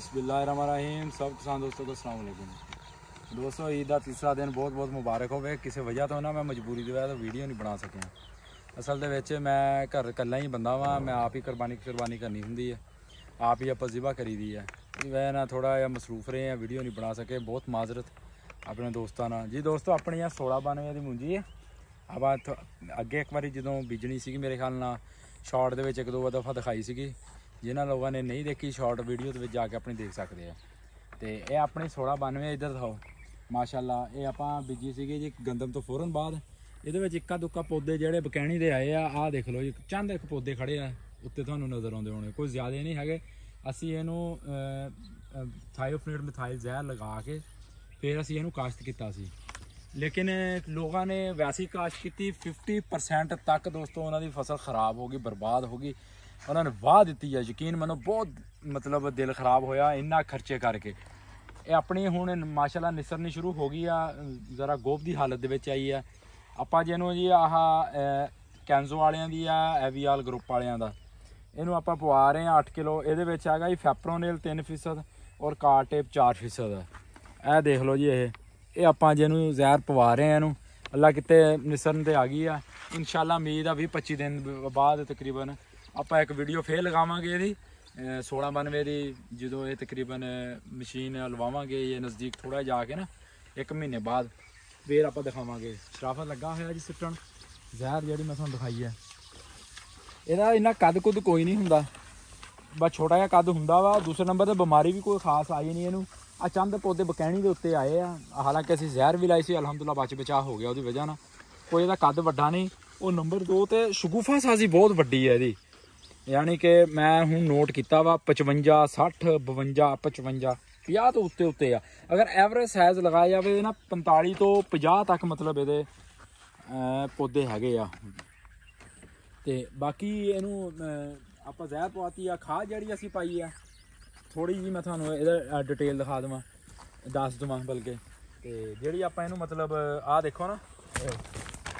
ਸਭ ਕਿਸਾਨ ਦੋਸਤੋ ਦਾ ਸਲਾਮ ਅਲੈਕੁਮ ਦੋਸਤੋ ਈਦ ਦਾ ਤੀਸਰਾ ਦਿਨ ਬਹੁਤ ਬਹੁਤ ਮੁਬਾਰਕ ਹੋਵੇ ਕਿਸੇ ਵਜ੍ਹਾ ਤੋਂ ਨਾ ਮੈਂ ਮਜਬੂਰੀ ਦੀ ਵਜ੍ਹਾ ਤੋਂ ਵੀਡੀਓ ਨਹੀਂ ਬਣਾ ਸਕਿਆ ਅਸਲ ਦੇ ਵਿੱਚ ਮੈਂ ਘਰ ਇਕੱਲਾ ਹੀ ਬੰਦਾ ਵਾਂ ਮੈਂ ਆਪ ਹੀ ਕੁਰਬਾਨੀ ਕੁਰਬਾਨੀ ਕਰਨੀ ਹੁੰਦੀ ਹੈ ਆਪ ਹੀ ਆਪਾਂ ਜ਼ਿਬਾ ਕਰੀਦੀ ਹੈ ਮੈਂ ਨਾ ਥੋੜਾ ਜਿਹਾ ਮਸਰੂਫ ਰਹੇ ਆ ਵੀਡੀਓ ਨਹੀਂ ਬਣਾ ਸਕੇ ਬਹੁਤ ਮਾਜ਼ਰਤ ਆਪਣੇ ਦੋਸਤਾਂ ਨਾਲ ਜੀ ਦੋਸਤੋ ਆਪਣੀ ਆ 1692 ਦੀ ਮੁੰਜੀ ਹੈ ਆਪਾਂ ਅੱਗੇ ਇੱਕ ਵਾਰੀ ਜਦੋਂ ਬੀਜਣੀ ਸੀਗੀ ਮੇਰੇ ਖਾਲ ਨਾਲ ਸ਼ਾਰਟ ਦੇ ਵਿੱਚ ਇੱਕ ਦੋ ਵਾਰ ਦਫਾ ਦਿਖਾਈ ਸੀਗੀ ਜਿਨ੍ਹਾਂ ਲੋਕਾਂ ਨੇ ਨਹੀਂ ਦੇਖੀ ਸ਼ਾਰਟ ਵੀਡੀਓ ਦੇ ਵਿੱਚ ਜਾ ਕੇ ਆਪਣੀ ਦੇਖ ਸਕਦੇ ਆ ਤੇ ਇਹ ਆਪਣੀ 1692 ਇਧਰ ਦਿਖਾਓ ਮਾਸ਼ਾਅੱਲਾ ਇਹ ਆਪਾਂ ਬੀਜੀ ਸੀਗੇ ਜੀ ਗੰਦਮ ਤੋਂ ਫੌਰਨ ਬਾਅਦ ਇਹਦੇ ਵਿੱਚ ਇੱਕਾ ਦੁੱਕਾ ਪੌਦੇ ਜਿਹੜੇ ਬਕੈਣੀ ਦੇ ਆਏ ਆ ਆਹ ਦੇਖ ਲਓ ਜੀ ਚੰਦ ਇੱਕ ਪੌਦੇ ਖੜੇ ਆ ਉੱਤੇ ਤੁਹਾਨੂੰ ਨਜ਼ਰ ਆਉਂਦੇ ਹੋਣੇ ਕੋਈ ਜ਼ਿਆਦਾ ਨਹੀਂ ਹੈਗੇ ਅਸੀਂ ਇਹਨੂੰ ਥਾਇਓਫਨੇਟ ਮਿਥਾਈਲ ਜ਼ਹਿਰ ਲਗਾ ਕੇ ਫਿਰ ਅਸੀਂ ਇਹਨੂੰ ਕਾਸ਼ਤ ਕੀਤਾ ਸੀ ਲੇਕਿਨ ਲੋਕਾਂ ਨੇ ਵੈਸੀ ਕਾਸ਼ਤ ਕੀਤੀ 50% ਤੱਕ ਦੋਸਤੋ ਉਹਨਾਂ ਦੀ ਫਸਲ ਖਰਾਬ ਹੋ ਗਈ ਬਰਬਾਦ ਹੋ ਗਈ ਉਹਨਾਂ ਨੇ ਵਾਅ ਦਿੱਤੀ ਹੈ ਯਕੀਨ ਮੈਨੂੰ ਬਹੁਤ ਮਤਲਬ ਦਿਲ ਖਰਾਬ ਹੋਇਆ ਇੰਨਾ ਖਰਚੇ ਕਰਕੇ ਇਹ ਆਪਣੀ ਹੁਣ ਮਾਸ਼ਾਅੱਲਾ ਨਿਸਰਨੀ ਸ਼ੁਰੂ ਹੋ ਗਈ ਆ ਜ਼ਰਾ ਗੋਬ ਦੀ ਹਾਲਤ ਦੇ ਵਿੱਚ ਆਈ ਆ ਆਪਾਂ ਜਿਹਨੂੰ ਜੀ ਆਹ ਕੈਂਜ਼ੋ ਵਾਲਿਆਂ ਦੀ ਆ ਐਵੀਆਲ ਗਰੁੱਪ ਵਾਲਿਆਂ ਦਾ ਇਹਨੂੰ ਆਪਾਂ ਪਵਾ ਰਹੇ ਆ 8 ਕਿਲੋ ਇਹਦੇ ਵਿੱਚ ਹੈਗਾ ਜੀ ਫੈਪਰੋਨੇਲ 3% ਔਰ ਕਾਰਟੇਪ 4% ਹੈ ਇਹ ਦੇਖ ਲਓ ਜੀ ਇਹ ਇਹ ਆਪਾਂ ਜਿਹਨੂੰ ਜ਼ਹਿਰ ਪਵਾ ਰਹੇ ਆ ਇਹਨੂੰ ਅੱਲਾ ਕਿਤੇ ਨਿਸਰਨ ਤੇ ਆ ਗਈ ਆ ਇਨਸ਼ਾਅੱਲਾ ਉਮੀਦ ਆ 20 25 ਦਿਨ ਬਾਅਦ ਤਕਰੀਬਨ ਆਪਾਂ ਇੱਕ ਵੀਡੀਓ ਫੇਰ ਲਗਾਵਾਂਗੇ ਇਹਦੀ 1692 ਦੀ ਜਦੋਂ ਇਹ ਤਕਰੀਬਨ ਮਸ਼ੀਨ ਲਵਾਵਾਂਗੇ ਇਹ ਨਜ਼ਦੀਕ ਥੋੜਾ ਜਾ ਕੇ ਨਾ ਇੱਕ ਮਹੀਨੇ ਬਾਅਦ ਫੇਰ ਆਪਾਂ ਦਿਖਾਵਾਂਗੇ ਸ਼ਰਾਫਤ ਲੱਗਾ ਹੋਇਆ ਜੀ ਸਿੱਟਣ ਜ਼ਹਿਰ ਜਿਹੜੀ ਮੈਂ ਤੁਹਾਨੂੰ ਦਿਖਾਈ ਹੈ ਇਹਦਾ ਇੰਨਾ ਕੱਦ ਕੁੱਦ ਕੋਈ ਨਹੀਂ ਹੁੰਦਾ ਬਸ ਛੋਟਾ ਜਿਹਾ ਕੱਦ ਹੁੰਦਾ ਵਾ ਦੂਸਰੇ ਨੰਬਰ ਤੇ ਬਿਮਾਰੀ ਵੀ ਕੋਈ ਖਾਸ ਆਈ ਨਹੀਂ ਇਹਨੂੰ ਆ ਚੰਦ ਪੌਦੇ ਬਕੈਣੀ ਦੇ ਉੱਤੇ ਆਏ ਆ ਹਾਲਾਂਕਿ ਅਸੀਂ ਜ਼ਹਿਰ ਵੀ ਲਾਈ ਸੀ ਅਲਹਮਦੁਲਿਲਾ ਬਚ ਬਚਾ ਹੋ ਗਿਆ ਉਹਦੀ ਵਜ੍ਹਾ ਨਾਲ ਕੋਈ ਇਹਦਾ ਕੱਦ ਵੱਡਾ ਨਹੀਂ ਉਹ ਨੰਬਰ 2 ਤੇ ਸ਼ਗੂਫਾ ਸਾਜ਼ੀ ਬਹੁਤ ਵੱਡੀ ਹੈ ਇਹਦੀ ਯਾਨੀ ਕਿ ਮੈਂ ਹੁਣ ਨੋਟ ਕੀਤਾ ਵਾ 55 60 52 55 50 ਤੋਂ ਉੱਤੇ ਉੱਤੇ ਆ ਅਗਰ ਐਵਰੇਜ ਸਾਈਜ਼ ਲਗਾਇਆ ਜਾਵੇ ਨਾ 45 ਤੋਂ 50 ਤੱਕ ਮਤਲਬ ਇਹਦੇ ਪੌਦੇ ਹੈਗੇ ਆ ਤੇ ਬਾਕੀ ਇਹਨੂੰ ਆਪਾਂ ਜ਼ਹਿਰ ਪਵਾਤੀ ਆ ਖਾਦ ਜਿਹੜੀ ਅਸੀਂ ਪਾਈ ਆ ਥੋੜੀ ਜੀ ਮੈਂ ਤੁਹਾਨੂੰ ਇਹਦਾ ਡਿਟੇਲ ਦਿਖਾ ਦਵਾਂ ਦੱਸ ਦਵਾਂ ਬਲਕੇ ਤੇ ਜਿਹੜੀ ਆਪਾਂ ਇਹਨੂੰ ਮਤਲਬ ਆ ਦੇਖੋ ਨਾ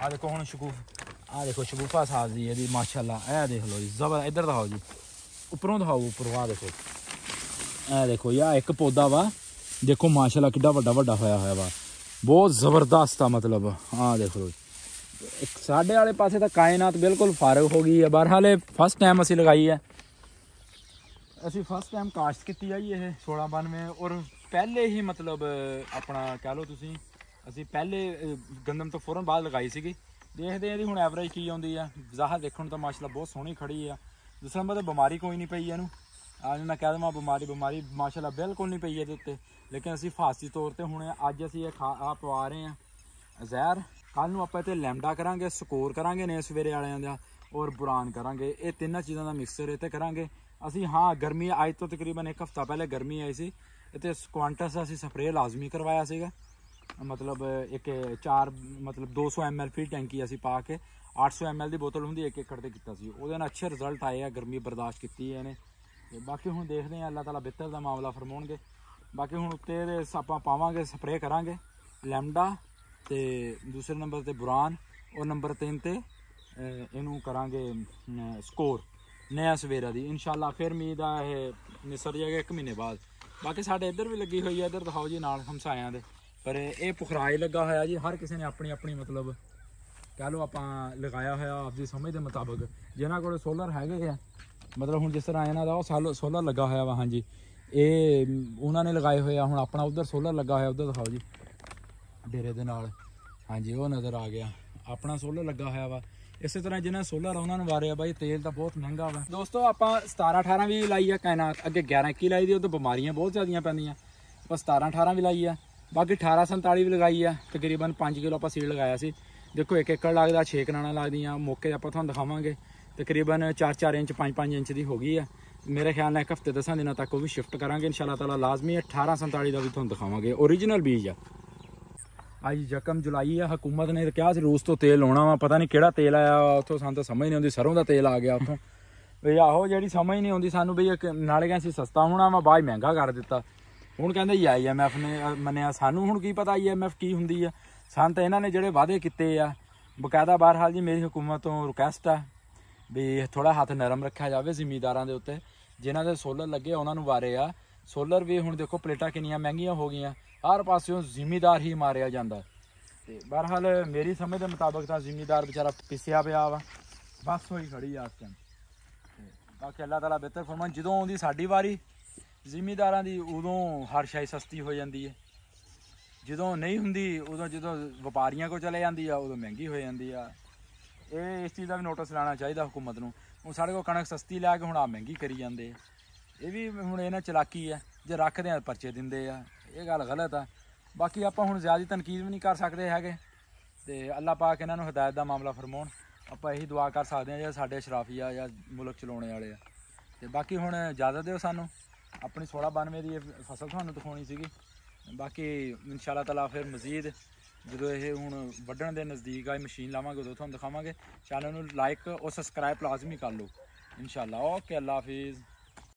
ਆ ਦੇਖੋ ਹੁਣ ਸ਼ਕੂਫ ਆ ਦੇਖੋ ਸ਼ਬੂਫਾ ਸਾਹਿਬ ਦੀ ਇਹਦੀ ਮਾਸ਼ਾਅੱਲਾ ਇਹ ਦੇਖ ਲਓ ਜੀ ਜ਼ਬਰ ਇੱਧਰ ਦਿਖਾਓ ਜੀ ਉੱਪਰੋਂ ਦਿਖਾਓ ਉੱਪਰੋਂ ਆ ਦੇਖੋ ਇਹ ਦੇਖੋ ਯਾ ਇੱਕ ਪੌਦਾ ਵਾ ਦੇਖੋ ਮਾਸ਼ਾਅੱਲਾ ਕਿੱਡਾ ਵੱਡਾ ਵੱਡਾ ਹੋਇਆ ਹੋਇਆ ਵਾ ਬਹੁਤ ਜ਼ਬਰਦਸਤ ਆ ਮਤਲਬ ਆ ਦੇਖੋ ਇੱਕ ਸਾਡੇ ਵਾਲੇ ਪਾਸੇ ਤਾਂ ਕਾਇਨਾਤ ਬਿਲਕੁਲ ਫਾਰਗ ਹੋ ਗਈ ਹੈ ਬਰਹਾਲੇ ਫਸਟ ਟਾਈਮ ਅਸੀਂ ਲਗਾਈ ਹੈ ਅਸੀਂ ਫਸਟ ਟਾਈਮ ਕਾਸ਼ਤ ਕੀਤੀ ਹੈ ਇਹ 1692 ਔਰ ਪਹਿਲੇ ਹੀ ਮਤਲਬ ਆਪਣਾ ਕਹ ਲਓ ਤੁਸੀਂ ਅਸੀਂ ਪਹਿਲੇ ਗੰਦਮ ਤੋਂ ਫੌਰਨ ਬਾਅਦ ਲਗਾਈ ਸੀਗੀ ਦੇਖਦੇ ਆ ਇਹਦੀ ਹੁਣ ਐਵਰੇਜ ਕੀ ਆਉਂਦੀ ਆ ਜ਼ਾਹਰ ਦੇਖਣ ਨੂੰ ਤਾਂ ਮਾਸ਼ਾਅੱਲਾ ਬਹੁਤ ਸੋਹਣੀ ਖੜੀ ਆ ਦੂਸਰਾ ਮਤਲਬ ਬਿਮਾਰੀ ਕੋਈ ਨਹੀਂ ਪਈ ਇਹਨੂੰ ਆ ਜਨਾ ਕਹਿ ਦਵਾਂ ਬਿਮਾਰੀ ਬਿਮਾਰੀ ਮਾਸ਼ਾਅੱਲਾ ਬਿਲਕੁਲ ਨਹੀਂ ਪਈ ਇਹਦੇ ਉੱਤੇ ਲੇਕਿਨ ਅਸੀਂ ਫਾਸੀ ਤੌਰ ਤੇ ਹੁਣ ਅੱਜ ਅਸੀਂ ਇਹ ਆ ਪਵਾ ਰਹੇ ਆ ਜ਼ਹਿਰ ਕੱਲ ਨੂੰ ਆਪਾਂ ਇਹ ਤੇ ਲੈਂਡਾ ਕਰਾਂਗੇ ਸਕੋਰ ਕਰਾਂਗੇ ਨੇ ਸਵੇਰੇ ਵਾਲਿਆਂ ਦਾ ਔਰ ਬੁਰਾਨ ਕਰਾਂਗੇ ਇਹ ਤਿੰਨਾਂ ਚੀਜ਼ਾਂ ਦਾ ਮਿਕਸਚਰ ਇੱਥੇ ਕਰਾਂਗੇ ਅਸੀਂ ਹਾਂ ਗਰਮੀ ਅੱਜ ਤੋਂ ਤਕਰੀਬਨ ਇੱਕ ਹਫ਼ਤਾ ਪਹਿਲੇ ਗਰਮੀ ਆਈ ਸੀ ਤੇ ਕੁਆਂਟਸ ਅਸੀਂ ਸਪਰੇਅ ਲਾਜ਼ਮੀ ਕਰਵਾਇਆ ਸੀਗਾ ਮਤਲਬ ਇੱਕ 4 ਮਤਲਬ 200 ml ਫੀਲ ਟੈਂਕੀ ਅਸੀਂ ਪਾ ਕੇ 800 ml ਦੀ ਬੋਤਲ ਹੁੰਦੀ ਇੱਕ ਏਕੜ ਤੇ ਕੀਤਾ ਸੀ ਉਹਦੇ ਨਾਲ ਅੱਛੇ ਰਿਜ਼ਲਟ ਆਏ ਆ ਗਰਮੀ ਬਰਦਾਸ਼ਤ ਕੀਤੀ ਇਹਨੇ ਤੇ ਬਾਕੀ ਹੁਣ ਦੇਖਦੇ ਆ ਅੱਲਾਹ ਤਾਲਾ ਬਿਹਤਰ ਦਾ ਮਾਮਲਾ ਫਰਮਾਉਣਗੇ ਬਾਕੀ ਹੁਣ ਉੱਤੇ ਇਹਦੇ ਆਪਾਂ ਪਾਵਾਂਗੇ ਸਪਰੇਅ ਕਰਾਂਗੇ ਲੈਮਡਾ ਤੇ ਦੂਸਰੇ ਨੰਬਰ ਤੇ ਬੁਰਾਨ ਉਹ ਨੰਬਰ 3 ਤੇ ਇਹਨੂੰ ਕਰਾਂਗੇ ਸਕੋਰ ਨਿਆ ਸਵੇਰਾ ਦੀ ਇਨਸ਼ਾਅੱਲਾ ਫਿਰ ਉਮੀਦ ਆ ਇਹ ਨਿਸਰ ਜਾਏਗਾ 1 ਮਹੀਨੇ ਬਾਅਦ ਬਾਕੀ ਸਾਡੇ ਇੱਧਰ ਵੀ ਲੱਗੀ ਹੋਈ ਹੈ ਇੱਧਰ ਦਿਖਾਓ ਜੀ ਨਾਲ ਹਮਸਾਇਆਂ ਦੇ ਪਰ ਇਹ ਪੁਖਰਾਜ ਲੱਗਾ ਹੋਇਆ ਜੀ ਹਰ ਕਿਸੇ ਨੇ ਆਪਣੀ ਆਪਣੀ ਮਤਲਬ ਕਹ ਲਓ ਆਪਾਂ ਲਗਾਇਆ ਹੋਇਆ ਆਪਦੀ ਸਮਝ ਦੇ ਮੁਤਾਬਕ ਜਿਹਨਾਂ ਕੋਲ ਸੋਲਰ ਹੈਗੇ ਆ ਮਤਲਬ ਹੁਣ ਜਿਸ ਤਰ੍ਹਾਂ ਇਹਨਾਂ ਦਾ ਉਹ ਸੋਲਰ ਲੱਗਾ ਹੋਇਆ ਵਾ ਹਾਂਜੀ ਇਹ ਉਹਨਾਂ ਨੇ ਲਗਾਏ ਹੋਇਆ ਹੁਣ ਆਪਣਾ ਉਧਰ ਸੋਲਰ ਲੱਗਾ ਹੋਇਆ ਉਧਰ ਦਿਖਾਓ ਜੀ ਡੇਰੇ ਦੇ ਨਾਲ ਹਾਂਜੀ ਉਹ ਨਜ਼ਰ ਆ ਗਿਆ ਆਪਣਾ ਸੋਲਰ ਲੱਗਾ ਹੋਇਆ ਵਾ ਇਸੇ ਤਰ੍ਹਾਂ ਜਿਹਨਾਂ ਸੋਲਰ ਉਹਨਾਂ ਨੂੰ ਵਾਰਿਆ ਬਾਈ ਤੇਲ ਤਾਂ ਬਹੁਤ ਮਹਿੰਗਾ ਵਾ ਦੋਸਤੋ ਆਪਾਂ 17 18 ਵੀ ਲਾਈ ਆ ਕਾਇਨਾਤ ਅੱਗੇ 11 21 ਲਾਈ ਦੀ ਉਹ ਤਾਂ ਬਿਮਾਰੀਆਂ ਬਹੁਤ ਜ਼ਿਆਦੀਆਂ ਪੈਂਦੀਆਂ ਆਪਾਂ 17 18 ਵੀ ਲਾਈ ਆ ਬਾਕੀ 1847 ਵੀ ਲਗਾਈ ਆ ਤਕਰੀਬਨ 5 ਕਿਲੋ ਆਪਾਂ ਸੀਡ ਲਗਾਇਆ ਸੀ ਦੇਖੋ 1 ਏਕੜ ਲੱਗਦਾ 6 ਕਨਾਣਾ ਲੱਗਦੀਆਂ ਮੌਕੇ ਆਪਾਂ ਤੁਹਾਨੂੰ ਦਿਖਾਵਾਂਗੇ ਤਕਰੀਬਨ 4-4 ਇੰਚ 5-5 ਇੰਚ ਦੀ ਹੋ ਗਈ ਆ ਮੇਰੇ ਖਿਆਲ ਨਾਲ ਇੱਕ ਹਫਤੇ ਦਸਾਂ ਦਿਨਾਂ ਤੱਕ ਉਹ ਵੀ ਸ਼ਿਫਟ ਕਰਾਂਗੇ ਇਨਸ਼ਾਅੱਲਾ ਤਾਲਾ ਲਾਜ਼ਮੀ 1847 ਦਾ ਵੀ ਤੁਹਾਨੂੰ ਦਿਖਾਵਾਂਗੇ origignal ਬੀਜ ਆ ਅੱਜ ਜਕਮ ਜੁਲਾਈ ਆ ਹਕੂਮਤ ਨੇ ਕਿਹਾ ਸੀ ਰੂਸ ਤੋਂ ਤੇਲ ਲਾਉਣਾ ਵਾ ਪਤਾ ਨਹੀਂ ਕਿਹੜਾ ਤੇਲ ਆਇਆ ਉੱਥੋਂ ਸਾਨੂੰ ਤਾਂ ਸਮਝ ਨਹੀਂ ਆਉਂਦੀ ਸਰੋਂ ਦਾ ਤੇਲ ਆ ਗਿਆ ਉੱਥੋਂ ਵੀ ਆਹੋ ਜਿਹੜੀ ਸਮਝ ਨਹੀਂ ਆਉਂਦੀ ਸਾਨੂੰ ਵੀ ਨਾਲੇ ਕਹਿੰਦੇ ਸੀ ਸਸਤਾ ਹੋਣਾ ਵਾ ਬਾਅਦ ਮਹਿੰਗਾ ਕਰ ਦਿੱਤਾ ਹੁਣ ਕਹਿੰਦੇ ਆਈਐਮਐਫ ਨੇ ਮੰਨਿਆ ਸਾਨੂੰ ਹੁਣ ਕੀ ਪਤਾ ਆਈਐਮਐਫ ਕੀ ਹੁੰਦੀ ਆ ਸਾਨੂੰ ਤਾਂ ਇਹਨਾਂ ਨੇ ਜਿਹੜੇ ਵਾਅਦੇ ਕੀਤੇ ਆ ਬਕਾਇਦਾ ਬਹਰਹਾਲ ਜੀ ਮੇਰੀ ਹਕੂਮਤ ਤੋਂ ਰਿਕੁਐਸਟ ਆ ਵੀ ਥੋੜਾ ਹੱਥ ਨਰਮ ਰੱਖਿਆ ਜਾਵੇ ਜ਼ਿਮੀਦਾਰਾਂ ਦੇ ਉੱਤੇ ਜਿਨ੍ਹਾਂ ਦੇ ਸੋਲਰ ਲੱਗੇ ਉਹਨਾਂ ਨੂੰ ਵਾਰੇ ਆ ਸੋਲਰ ਵੀ ਹੁਣ ਦੇਖੋ ਪਲੇਟਾਂ ਕਿੰਨੀਆਂ ਮਹਿੰਗੀਆਂ ਹੋ ਗਈਆਂ ਹਰ ਪਾਸਿਓਂ ਜ਼ਿਮੀਦਾਰ ਹੀ ਮਾਰਿਆ ਜਾਂਦਾ ਤੇ ਬਹਰਹਾਲ ਮੇਰੀ ਸਮਝ ਦੇ ਮੁਤਾਬਕ ਤਾਂ ਜ਼ਿਮੀਦਾਰ ਵਿਚਾਰਾ ਪਿਸਿਆ ਪਿਆ ਵਾ ਬਸ ਹੋਈ ਖੜੀ ਆਸ ਟਾਈਮ ਬਾਕੀ ਅੱਲਾਹ ਤਾਲਾ ਬਿਹਤਰ ਫਰਮਾਨ ਜਦੋਂ ਆਉਂਦੀ ਸਾਡੀ ਵਾਰੀ ਜ਼ਿਮੀਦਾਰਾਂ ਦੀ ਉਦੋਂ ਹਰ ਸ਼ੈ ਸਸਤੀ ਹੋ ਜਾਂਦੀ ਹੈ ਜਦੋਂ ਨਹੀਂ ਹੁੰਦੀ ਉਦੋਂ ਜਦੋਂ ਵਪਾਰੀਆਂ ਕੋਲ ਚਲੇ ਜਾਂਦੀ ਆ ਉਦੋਂ ਮਹਿੰਗੀ ਹੋ ਜਾਂਦੀ ਆ ਇਹ ਇਸ ਚੀਜ਼ ਦਾ ਵੀ ਨੋਟਿਸ ਲਾਣਾ ਚਾਹੀਦਾ ਹਕੂਮਤ ਨੂੰ ਹੁਣ ਸਾਡੇ ਕੋਲ ਕਣਕ ਸਸਤੀ ਲਿਆ ਕੇ ਹੁਣ ਆ ਮਹਿੰਗੀ ਕਰੀ ਜਾਂਦੇ ਇਹ ਵੀ ਹੁਣ ਇਹਨਾਂ ਚਲਾਕੀ ਆ ਜੇ ਰੱਖਦੇ ਆ ਪਰਚੇ ਦਿੰਦੇ ਆ ਇਹ ਗੱਲ ਗਲਤ ਆ ਬਾਕੀ ਆਪਾਂ ਹੁਣ ਜ਼ਿਆਦਾ ਤਨਕੀਦ ਵੀ ਨਹੀਂ ਕਰ ਸਕਦੇ ਹੈਗੇ ਤੇ ਅੱਲਾਹ ਪਾਕ ਇਹਨਾਂ ਨੂੰ ਹਦਾਇਤ ਦਾ ਮਾਮਲਾ ਫਰਮਾਉਣ ਆਪਾਂ ਇਹੀ ਦੁਆ ਕਰ ਸਕਦੇ ਆ ਜੇ ਸਾਡੇ ਸ਼ਰਾਫੀਆ ਜਾਂ ਮੁਲਕ ਚਲਾਉਣੇ ਵਾਲੇ ਆ ਤੇ ਬਾਕੀ ਹੁਣ ਇਜਾਜ਼ਤ ਦਿਓ ਸਾਨੂੰ ਆਪਣੀ 1692 ਦੀ ਫਸਲ ਤੁਹਾਨੂੰ ਦਿਖਾਉਣੀ ਸੀਗੀ ਬਾਕੀ ਇਨਸ਼ਾਅੱਲਾ ਤਾਲਾ ਫਿਰ ਮਜ਼ੀਦ ਜਦੋਂ ਇਹ ਹੁਣ ਵੱਢਣ ਦੇ ਨਜ਼ਦੀਕ ਆਈ ਮਸ਼ੀਨ ਲਾਵਾਂਗੇ ਉਦੋਂ ਤੁਹਾਨੂੰ ਦਿਖਾਵਾਂਗੇ ਚੈਨਲ ਨੂੰ ਲਾਈਕ ਔਰ ਸਬਸਕ੍ਰਾਈਬ ਲਾਜ਼ਮੀ ਕਰ ਲਓ ਇਨਸ਼ਾਅੱਲਾ ਓਕੇ ਅੱਲਾ ਹਾਫਿਜ਼